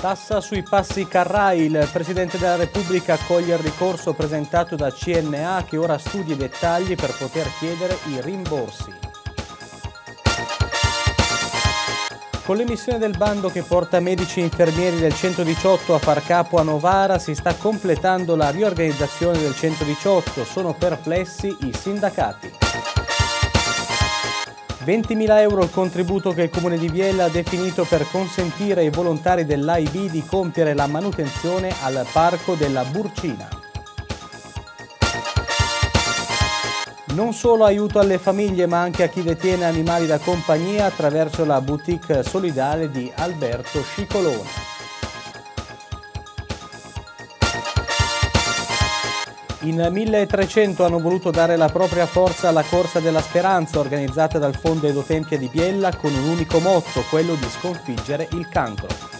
Tassa sui passi Carrai, il Presidente della Repubblica accoglie il ricorso presentato da CNA che ora studia i dettagli per poter chiedere i rimborsi. Con l'emissione del bando che porta medici e infermieri del 118 a far capo a Novara si sta completando la riorganizzazione del 118, sono perplessi i sindacati. 20.000 euro il contributo che il Comune di Biella ha definito per consentire ai volontari dell'AIB di compiere la manutenzione al parco della Burcina. Non solo aiuto alle famiglie ma anche a chi detiene animali da compagnia attraverso la boutique solidale di Alberto Scicolone. In 1300 hanno voluto dare la propria forza alla Corsa della Speranza organizzata dal Fondo Edotempia di Biella con un unico motto, quello di sconfiggere il cancro.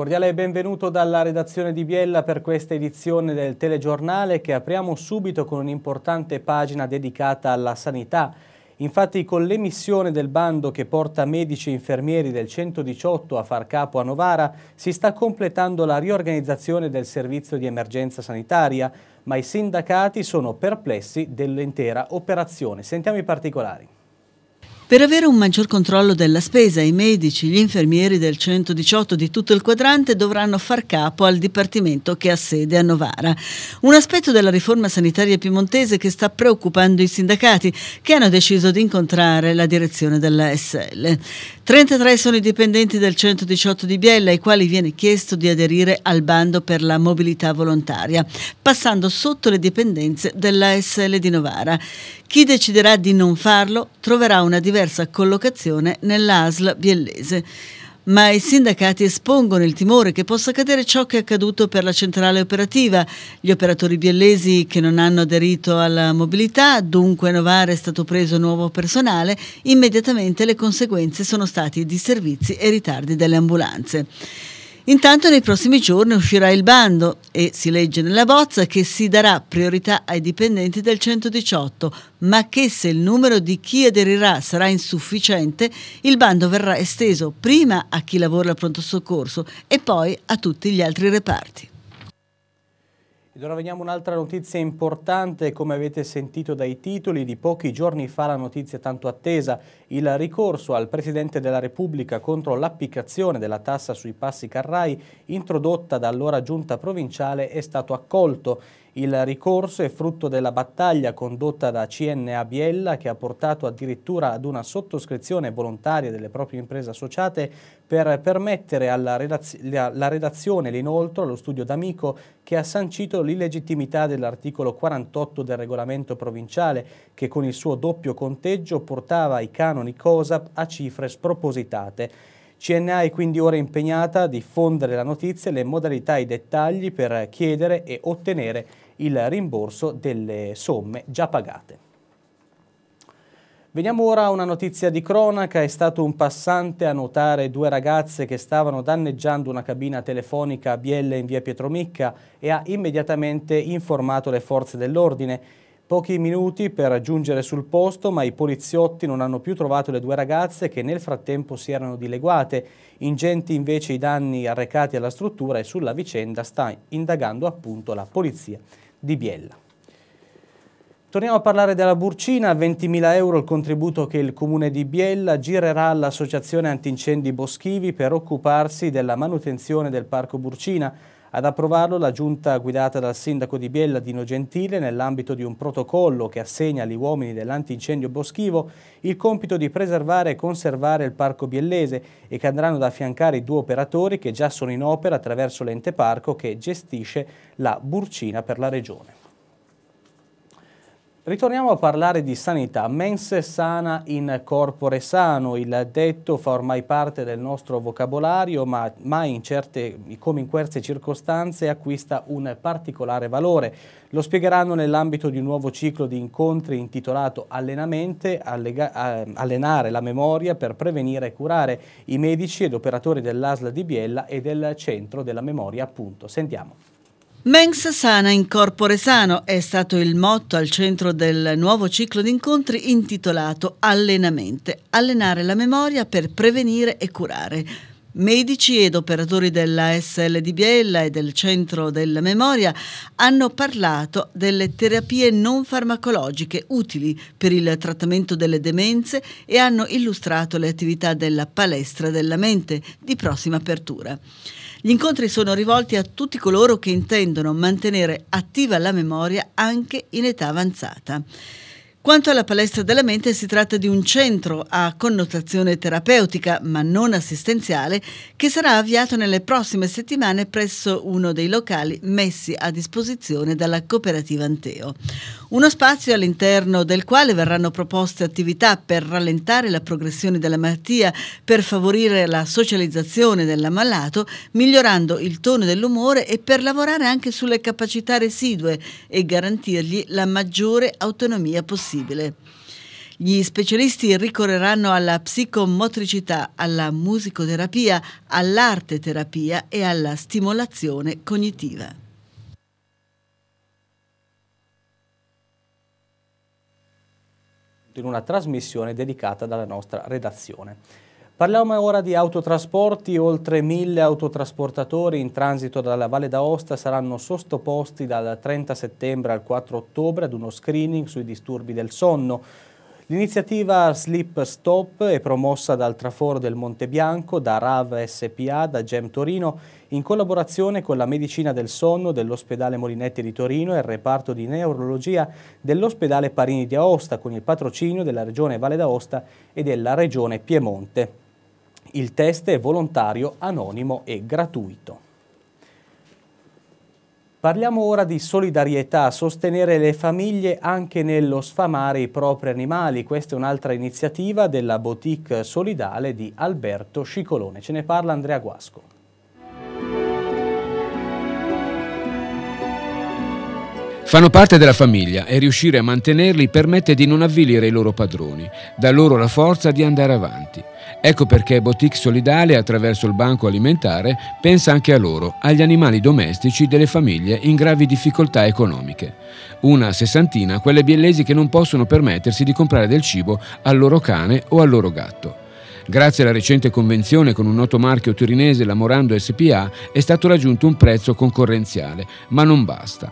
Cordiale benvenuto dalla redazione di Biella per questa edizione del telegiornale che apriamo subito con un'importante pagina dedicata alla sanità. Infatti con l'emissione del bando che porta medici e infermieri del 118 a far capo a Novara si sta completando la riorganizzazione del servizio di emergenza sanitaria, ma i sindacati sono perplessi dell'intera operazione. Sentiamo i particolari. Per avere un maggior controllo della spesa, i medici, gli infermieri del 118 di tutto il quadrante dovranno far capo al dipartimento che ha sede a Novara. Un aspetto della riforma sanitaria piemontese che sta preoccupando i sindacati che hanno deciso di incontrare la direzione della SL. 33 sono i dipendenti del 118 di Biella ai quali viene chiesto di aderire al bando per la mobilità volontaria, passando sotto le dipendenze dell'ASL di Novara. Chi deciderà di non farlo troverà una diversa collocazione nell'ASL biellese ma i sindacati espongono il timore che possa accadere ciò che è accaduto per la centrale operativa. Gli operatori biellesi che non hanno aderito alla mobilità, dunque a Novara è stato preso nuovo personale, immediatamente le conseguenze sono stati disservizi e ritardi delle ambulanze. Intanto nei prossimi giorni uscirà il bando e si legge nella bozza che si darà priorità ai dipendenti del 118, ma che se il numero di chi aderirà sarà insufficiente, il bando verrà esteso prima a chi lavora al pronto soccorso e poi a tutti gli altri reparti. Ed ora veniamo un'altra notizia importante, come avete sentito dai titoli di pochi giorni fa la notizia tanto attesa, il ricorso al Presidente della Repubblica contro l'applicazione della tassa sui passi carrai introdotta dall'ora giunta provinciale è stato accolto. Il ricorso è frutto della battaglia condotta da CNA Biella che ha portato addirittura ad una sottoscrizione volontaria delle proprie imprese associate per permettere alla redaz la, la redazione l'inoltro allo studio d'amico che ha sancito l'illegittimità dell'articolo 48 del regolamento provinciale che con il suo doppio conteggio portava i canoni COSAP a cifre spropositate. CNA è quindi ora impegnata a diffondere la notizia e le modalità e i dettagli per chiedere e ottenere il rimborso delle somme già pagate. Veniamo ora a una notizia di cronaca, è stato un passante a notare due ragazze che stavano danneggiando una cabina telefonica a Biella in via Pietromicca e ha immediatamente informato le forze dell'ordine. Pochi minuti per raggiungere sul posto, ma i poliziotti non hanno più trovato le due ragazze che nel frattempo si erano dileguate. Ingenti invece i danni arrecati alla struttura e sulla vicenda sta indagando appunto la polizia di Biella. Torniamo a parlare della Burcina, 20.000 euro il contributo che il comune di Biella girerà all'associazione antincendi Boschivi per occuparsi della manutenzione del parco Burcina. Ad approvarlo la giunta guidata dal sindaco di Biella Dino Gentile nell'ambito di un protocollo che assegna agli uomini dell'antincendio boschivo il compito di preservare e conservare il parco biellese e che andranno ad affiancare i due operatori che già sono in opera attraverso l'ente parco che gestisce la Burcina per la regione. Ritorniamo a parlare di sanità. Mens sana in corpore sano, il detto fa ormai parte del nostro vocabolario, ma, mai in certe, come in queste circostanze acquista un particolare valore. Lo spiegheranno nell'ambito di un nuovo ciclo di incontri intitolato Allenamente, allenare la memoria per prevenire e curare i medici ed operatori dell'ASLA di Biella e del Centro della Memoria. Appunto. Sentiamo. Mens sana in corpore sano è stato il motto al centro del nuovo ciclo di incontri intitolato Allenamente, allenare la memoria per prevenire e curare. Medici ed operatori della SL di Biella e del Centro della Memoria hanno parlato delle terapie non farmacologiche utili per il trattamento delle demenze e hanno illustrato le attività della palestra della mente di prossima apertura. Gli incontri sono rivolti a tutti coloro che intendono mantenere attiva la memoria anche in età avanzata. Quanto alla palestra della mente si tratta di un centro a connotazione terapeutica ma non assistenziale che sarà avviato nelle prossime settimane presso uno dei locali messi a disposizione dalla cooperativa Anteo. Uno spazio all'interno del quale verranno proposte attività per rallentare la progressione della malattia, per favorire la socializzazione dell'ammalato, migliorando il tono dell'umore e per lavorare anche sulle capacità residue e garantirgli la maggiore autonomia possibile possibile. Gli specialisti ricorreranno alla psicomotricità, alla musicoterapia, all'arte terapia e alla stimolazione cognitiva. in una trasmissione dedicata dalla nostra redazione. Parliamo ora di autotrasporti, oltre mille autotrasportatori in transito dalla Valle d'Aosta saranno sottoposti dal 30 settembre al 4 ottobre ad uno screening sui disturbi del sonno. L'iniziativa Sleep Stop è promossa dal Traforo del Monte Bianco, da RAV SPA, da GEM Torino, in collaborazione con la Medicina del Sonno dell'Ospedale Molinetti di Torino e il reparto di neurologia dell'Ospedale Parini di Aosta, con il patrocinio della Regione Valle d'Aosta e della Regione Piemonte. Il test è volontario, anonimo e gratuito. Parliamo ora di solidarietà, sostenere le famiglie anche nello sfamare i propri animali. Questa è un'altra iniziativa della boutique solidale di Alberto Scicolone. Ce ne parla Andrea Guasco. Fanno parte della famiglia e riuscire a mantenerli permette di non avvilire i loro padroni, dà loro la forza di andare avanti. Ecco perché Boutique Solidale, attraverso il Banco Alimentare, pensa anche a loro, agli animali domestici delle famiglie in gravi difficoltà economiche. Una sessantina quelle biellesi che non possono permettersi di comprare del cibo al loro cane o al loro gatto. Grazie alla recente convenzione con un noto marchio torinese, la Morando SPA, è stato raggiunto un prezzo concorrenziale, ma non basta.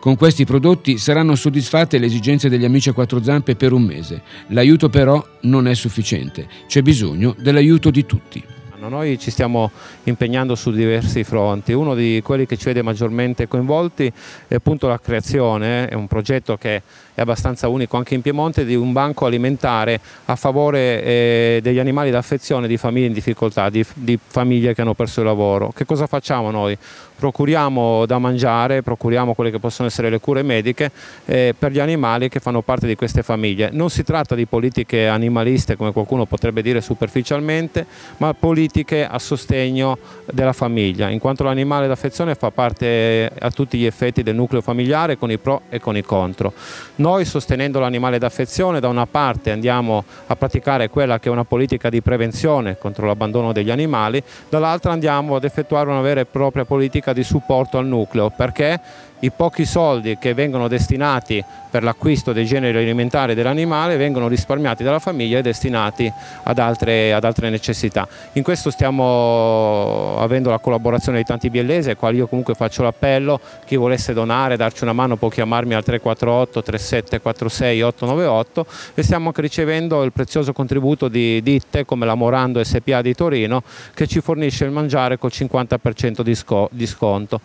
Con questi prodotti saranno soddisfatte le esigenze degli amici a quattro zampe per un mese. L'aiuto però non è sufficiente, c'è bisogno dell'aiuto di tutti. Noi ci stiamo impegnando su diversi fronti, uno di quelli che ci vede maggiormente coinvolti è appunto la creazione, è un progetto che è abbastanza unico anche in Piemonte, di un banco alimentare a favore eh, degli animali d'affezione di famiglie in difficoltà, di, di famiglie che hanno perso il lavoro. Che cosa facciamo noi? procuriamo da mangiare, procuriamo quelle che possono essere le cure mediche eh, per gli animali che fanno parte di queste famiglie. Non si tratta di politiche animaliste come qualcuno potrebbe dire superficialmente, ma politiche a sostegno della famiglia, in quanto l'animale d'affezione fa parte eh, a tutti gli effetti del nucleo familiare con i pro e con i contro. Non noi sostenendo l'animale d'affezione da una parte andiamo a praticare quella che è una politica di prevenzione contro l'abbandono degli animali, dall'altra andiamo ad effettuare una vera e propria politica di supporto al nucleo perché i pochi soldi che vengono destinati per l'acquisto dei generi alimentari dell'animale vengono risparmiati dalla famiglia e destinati ad altre, ad altre, necessità. In questo stiamo avendo la collaborazione di tanti biellesi ai quali io comunque faccio l'appello, chi volesse donare, darci una mano può chiamarmi al 348 3746 898 e stiamo anche ricevendo il prezioso contributo di ditte come la Morando SPA di Torino che ci fornisce il mangiare col 50% di, sconto.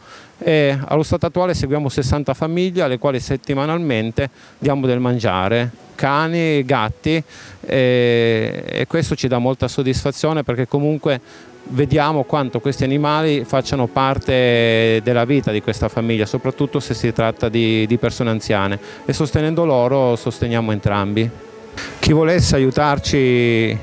E allo stato attuale seguiamo 60 famiglie alle quali settimanalmente diamo del mangiare, cani, gatti e, e questo ci dà molta soddisfazione perché comunque vediamo quanto questi animali facciano parte della vita di questa famiglia, soprattutto se si tratta di, di persone anziane e sostenendo loro sosteniamo entrambi. Chi volesse aiutarci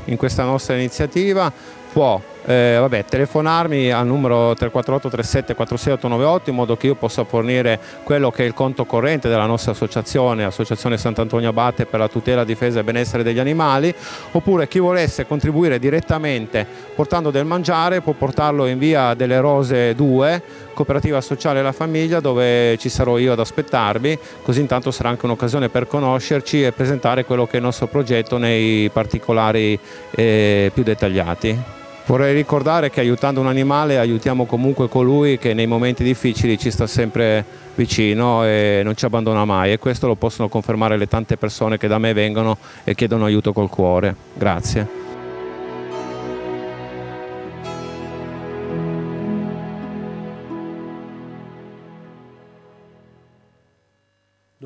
in questa nostra iniziativa può eh, vabbè, telefonarmi al numero 348 37 46898 in modo che io possa fornire quello che è il conto corrente della nostra associazione, Associazione Sant'Antonio Abate per la tutela, difesa e benessere degli animali, oppure chi volesse contribuire direttamente portando del mangiare può portarlo in via delle Rose 2, cooperativa sociale La Famiglia, dove ci sarò io ad aspettarvi, così intanto sarà anche un'occasione per conoscerci e presentare quello che è il nostro progetto nei particolari eh, più dettagliati. Vorrei ricordare che aiutando un animale aiutiamo comunque colui che nei momenti difficili ci sta sempre vicino e non ci abbandona mai e questo lo possono confermare le tante persone che da me vengono e chiedono aiuto col cuore. Grazie.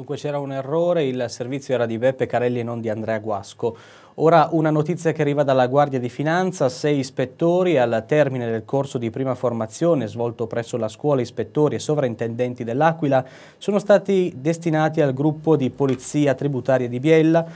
Dunque c'era un errore, il servizio era di Beppe Carelli e non di Andrea Guasco. Ora una notizia che arriva dalla Guardia di Finanza, sei ispettori al termine del corso di prima formazione svolto presso la scuola ispettori e sovrintendenti dell'Aquila sono stati destinati al gruppo di polizia tributaria di Biella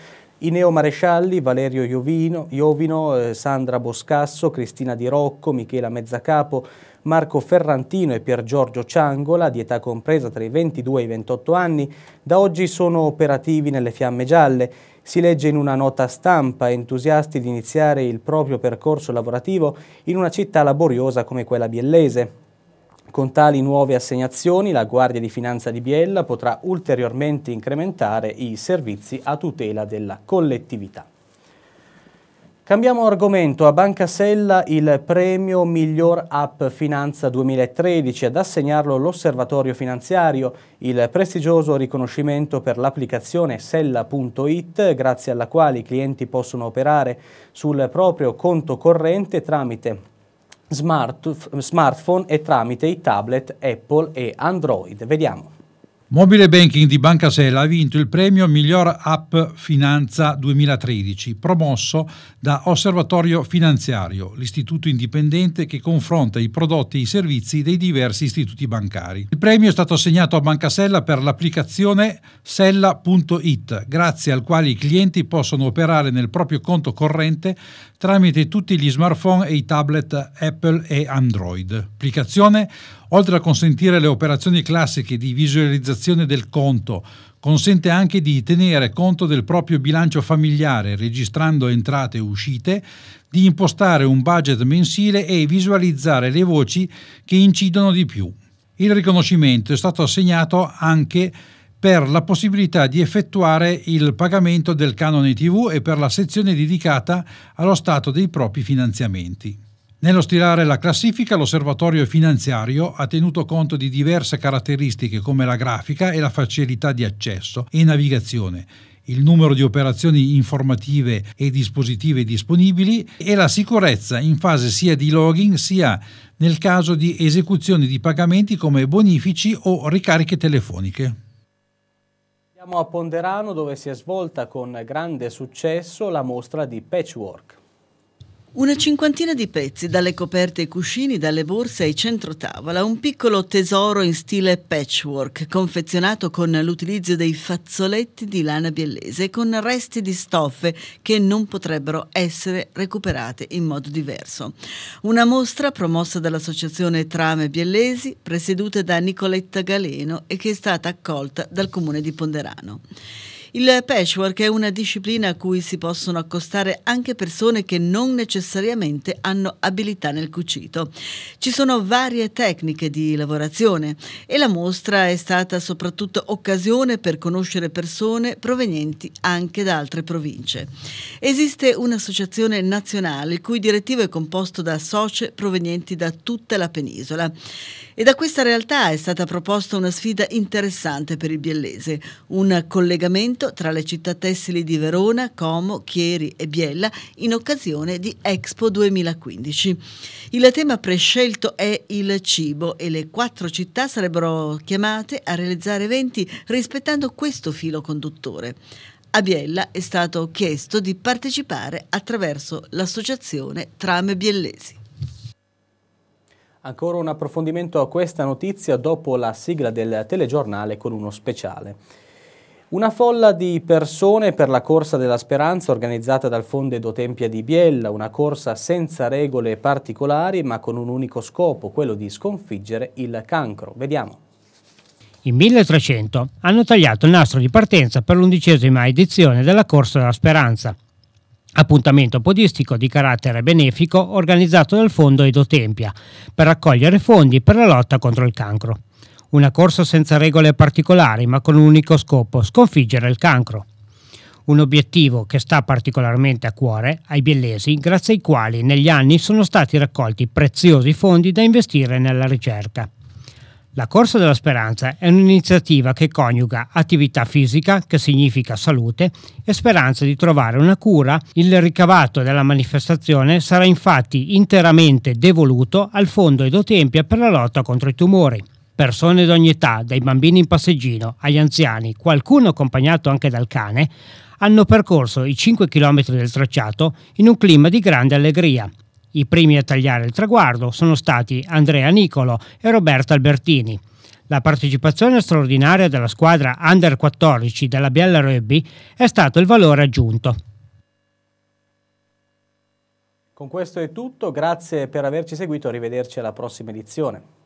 i neomarescialli Valerio Iovino, Iovino eh, Sandra Boscasso, Cristina Di Rocco, Michela Mezzacapo, Marco Ferrantino e Pier Giorgio Ciangola, di età compresa tra i 22 e i 28 anni, da oggi sono operativi nelle Fiamme Gialle. Si legge in una nota stampa entusiasti di iniziare il proprio percorso lavorativo in una città laboriosa come quella biellese. Con tali nuove assegnazioni la Guardia di Finanza di Biella potrà ulteriormente incrementare i servizi a tutela della collettività. Cambiamo argomento. A Banca Sella il premio Miglior App Finanza 2013 ad assegnarlo l'Osservatorio Finanziario, il prestigioso riconoscimento per l'applicazione sella.it grazie alla quale i clienti possono operare sul proprio conto corrente tramite smart, smartphone e tramite i tablet Apple e Android. Vediamo. Mobile Banking di Banca Sella ha vinto il premio Miglior App Finanza 2013, promosso da Osservatorio Finanziario, l'istituto indipendente che confronta i prodotti e i servizi dei diversi istituti bancari. Il premio è stato assegnato a Banca Sella per l'applicazione sella.it, grazie al quale i clienti possono operare nel proprio conto corrente tramite tutti gli smartphone e i tablet Apple e Android. Applicazione oltre a consentire le operazioni classiche di visualizzazione del conto, consente anche di tenere conto del proprio bilancio familiare registrando entrate e uscite, di impostare un budget mensile e visualizzare le voci che incidono di più. Il riconoscimento è stato assegnato anche per la possibilità di effettuare il pagamento del canone TV e per la sezione dedicata allo stato dei propri finanziamenti. Nello stilare la classifica, l'osservatorio finanziario ha tenuto conto di diverse caratteristiche come la grafica e la facilità di accesso e navigazione, il numero di operazioni informative e dispositive disponibili e la sicurezza in fase sia di login sia nel caso di esecuzione di pagamenti come bonifici o ricariche telefoniche. Siamo a Ponderano dove si è svolta con grande successo la mostra di patchwork. Una cinquantina di pezzi, dalle coperte ai cuscini, dalle borse ai centrotavola, un piccolo tesoro in stile patchwork, confezionato con l'utilizzo dei fazzoletti di lana biellese e con resti di stoffe che non potrebbero essere recuperate in modo diverso. Una mostra promossa dall'associazione Trame Biellesi, presieduta da Nicoletta Galeno e che è stata accolta dal comune di Ponderano. Il patchwork è una disciplina a cui si possono accostare anche persone che non necessariamente hanno abilità nel cucito. Ci sono varie tecniche di lavorazione e la mostra è stata soprattutto occasione per conoscere persone provenienti anche da altre province. Esiste un'associazione nazionale il cui direttivo è composto da soci provenienti da tutta la penisola. E da questa realtà è stata proposta una sfida interessante per il biellese, un collegamento tra le città tessili di Verona, Como, Chieri e Biella in occasione di Expo 2015. Il tema prescelto è il cibo e le quattro città sarebbero chiamate a realizzare eventi rispettando questo filo conduttore. A Biella è stato chiesto di partecipare attraverso l'associazione Trame Biellesi. Ancora un approfondimento a questa notizia dopo la sigla del telegiornale con uno speciale. Una folla di persone per la Corsa della Speranza organizzata dal Fonde Tempia di Biella, una corsa senza regole particolari ma con un unico scopo, quello di sconfiggere il cancro. Vediamo. In 1300 hanno tagliato il nastro di partenza per l'undicesima edizione della Corsa della Speranza, appuntamento podistico di carattere benefico organizzato dal Fondo Edotempia per raccogliere fondi per la lotta contro il cancro. Una corsa senza regole particolari ma con un unico scopo, sconfiggere il cancro. Un obiettivo che sta particolarmente a cuore ai biellesi grazie ai quali negli anni sono stati raccolti preziosi fondi da investire nella ricerca. La Corsa della Speranza è un'iniziativa che coniuga attività fisica, che significa salute, e speranza di trovare una cura. Il ricavato della manifestazione sarà infatti interamente devoluto al Fondo Edotempia per la lotta contro i tumori. Persone d'ogni età, dai bambini in passeggino agli anziani, qualcuno accompagnato anche dal cane, hanno percorso i 5 km del tracciato in un clima di grande allegria. I primi a tagliare il traguardo sono stati Andrea Nicolo e Roberto Albertini. La partecipazione straordinaria della squadra Under 14 della Biella Rugby è stato il valore aggiunto. Con questo è tutto, grazie per averci seguito, arrivederci alla prossima edizione.